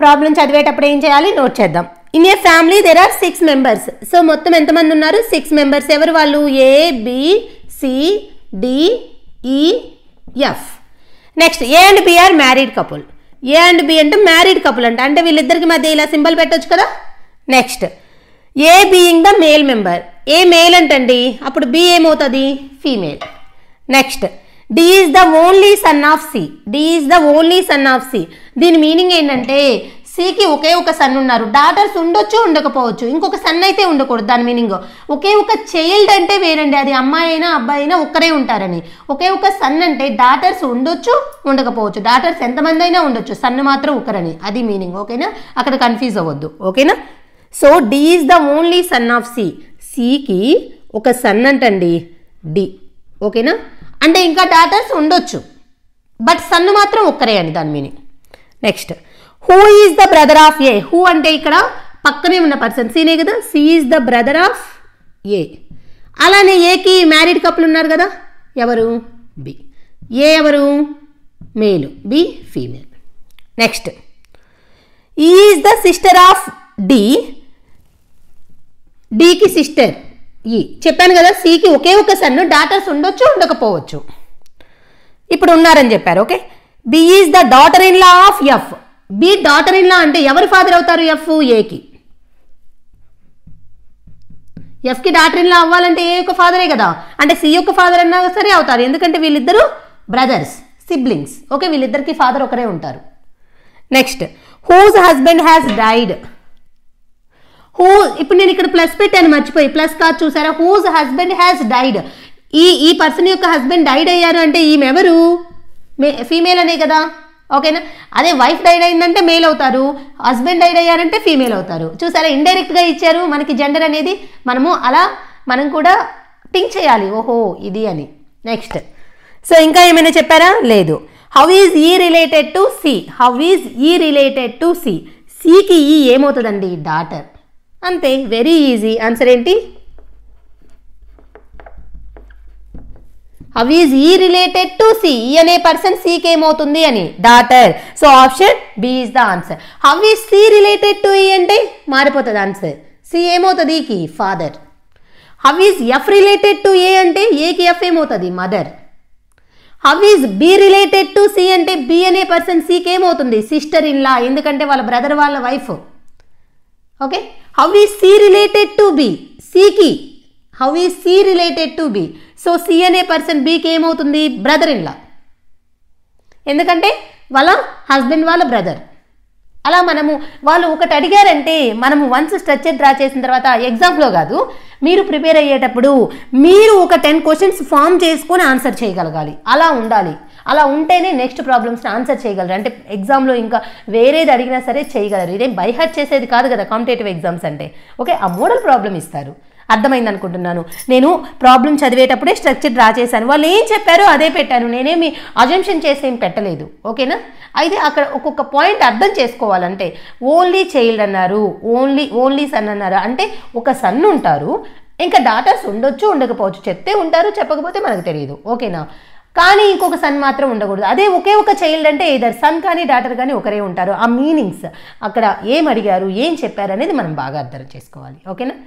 problem చదివేటప్పుడు ఏం చేయాలి నోట్ చేద్దాం in a family there are six members so మొత్తం ఎంతమంది ఉన్నారు సిక్స్ మెంబర్స్ ఎవరు వాళ్ళు A B C D E F next A and B are married couple A and B అంటే మ్యారీడ్ కపుల్ అంట అంటే వీళ్ళిద్దరికి మధ్య ఇలా సింబల్ పెట్టొచ్చు కదా next A being the male member A male అంటండి అప్పుడు బి ఏమవుతుంది female next D is the only son of C D is the only son of C దీని మీనింగ్ ఏంటంటే సికి ఒకే ఒక సన్ ఉన్నారు డాటర్స్ ఉండొచ్చు ఉండకపోవచ్చు ఇంకొక సన్ అయితే ఉండకూడదు దాని మీనింగ్ ఒకే ఒక చైల్డ్ అంటే వేరండి అది అమ్మాయి అయినా అబ్బాయి అయినా ఒక్కరే ఉంటారని ఒకే ఒక సన్ అంటే డాటర్స్ ఉండొచ్చు ఉండకపోవచ్చు డాటర్స్ ఎంతమంది అయినా ఉండొచ్చు సన్ మాత్రం ఒకరని అది మీనింగ్ ఓకేనా అక్కడ కన్ఫ్యూజ్ అవ్వద్దు ఓకేనా so D is the only son of C సికి ఒక సన్ అంటండి డి ఓకేనా అంటే ఇంకా డాటర్స్ ఉండొచ్చు బట్ సన్ను మాత్రం ఒక్కరే అని దాని meaning next who is the brother of A who అంటే ఇక్కడ పక్కనే ఉన్న పర్సన్ సీనే కదా C is the brother of A అలానే ఏకి మ్యారీడ్ కపుల్ ఉన్నారు కదా ఎవరు బి ఏ ఎవరు male B female next is the sister of D డికి సిస్టర్ ఈ చెప్పాను కదా సికి ఒకే ఒక సన్ను డాటర్స్ ఉండొచ్చు ఉండకపోవచ్చు ఇప్పుడు ఉన్నారని చెప్పారు okay B is the daughter in law of F B daughter in law అంటే ఎవరు ఫాదర్ అవుతారు ఎఫ్ ఏకి ఎఫ్కి డాటర్ ఇన్ లా అవ్వాలంటే ఏ యొక్క ఫాదరే కదా అంటే సి యొక్క ఫాదర్ అన్నా సరే అవుతారు ఎందుకంటే వీళ్ళిద్దరూ బ్రదర్స్ సిబ్లింగ్స్ ఓకే వీళ్ళిద్దరికి ఫాదర్ ఒకరే ఉంటారు next whose husband has died whose ఇప్పుడు నేను ఇక్కడ ప్లస్ పెట్టాను మర్చిపోయి ప్లస్ కాదు చూసారా హూజ్ హస్బెండ్ హ్యాస్ డైడ్ ఈ ఈ పర్సన్ యొక్క హస్బెండ్ డైడ్ అయ్యారు అంటే ఈమె ఎవరు ఫీమేల్ అనే కదా ఓకేనా అదే వైఫ్ డైడ్ అయిందంటే మేల్ అవుతారు హస్బెండ్ డైడ్ అయ్యారంటే ఫీమేల్ అవుతారు చూసారా ఇండైరెక్ట్గా ఇచ్చారు మనకి జెండర్ అనేది మనము అలా మనం కూడా థింక్ చేయాలి ఓహో ఇది అని నెక్స్ట్ సో ఇంకా ఏమైనా చెప్పారా లేదు how is E related to C how is E related to C సికి ఈ ఏమవుతుందండి డాటర్ అంతే వెరీ ఈజీ ఆన్సర్ ఏంటి how is E related to C అనే పర్సన్ సికి ఏమవుతుంది అని daughter so option B is the answer how is C related to E అంటే మారిపోతుంది ఆన్సర్ సి ఏమవుతుంది e కి father how is F related to A అంటే ఏకి ఎఫ్ ఏమవుతుంది mother how is B related to C అంటే B అనే person సికి ఏమవుతుంది సిస్టర్ ఇన్ లా ఎందుకంటే వాళ్ళ బ్రదర్ వాళ్ళ wife okay how is C related to B సికి how is C related to B so C అనే పర్సన్ బీకి ఏమవుతుంది బ్రదర్ ఇన్లా ఎందుకంటే వాళ్ళ హస్బెండ్ వాళ్ళ బ్రదర్ అలా మనము వాళ్ళు ఒకటి అడిగారంటే మనము వన్స్ స్ట్రక్చర్ డ్రా చేసిన తర్వాత ఎగ్జామ్లో కాదు మీరు ప్రిపేర్ అయ్యేటప్పుడు మీరు ఒక టెన్ క్వశ్చన్స్ ఫామ్ చేసుకొని ఆన్సర్ చేయగలగాలి అలా ఉండాలి అలా ఉంటేనే నెక్స్ట్ ప్రాబ్లమ్స్ని ఆన్సర్ చేయగలరు అంటే ఎగ్జామ్లో ఇంకా వేరేది అడిగినా సరే చేయగలరు ఇదేం బైహార్ట్ చేసేది కాదు కదా కాంపిటేటివ్ ఎగ్జామ్స్ అంటే ఓకే ఆ మోడల్ ప్రాబ్లం ఇస్తారు అర్థమైంది అనుకుంటున్నాను నేను ప్రాబ్లం చదివేటప్పుడే స్ట్రక్చర్ డ్రా చేశాను వాళ్ళు ఏం చెప్పారో అదే పెట్టాను నేనేమి అజంప్షన్ చేసేం పెట్టలేదు ఓకేనా అయితే అక్కడ ఒక్కొక్క పాయింట్ అర్థం చేసుకోవాలంటే ఓన్లీ చైల్డ్ అన్నారు ఓన్లీ ఓన్లీ సన్ అన్నారు అంటే ఒక సన్ ఉంటారు ఇంకా డాటాస్ ఉండొచ్చు ఉండకపోవచ్చు చెప్తే ఉంటారు చెప్పకపోతే మనకు తెలియదు ఓకేనా కానీ ఇంకొక సన్ మాత్రం ఉండకూడదు అదే ఒకే ఒక చైల్డ్ అంటే ఇద్దరు సన్ కానీ డాటర్ కానీ ఒకరే ఉంటారు ఆ మీనింగ్స్ అక్కడ ఏం అడిగారు ఏం చెప్పారు అనేది మనం బాగా అర్థం చేసుకోవాలి ఓకేనా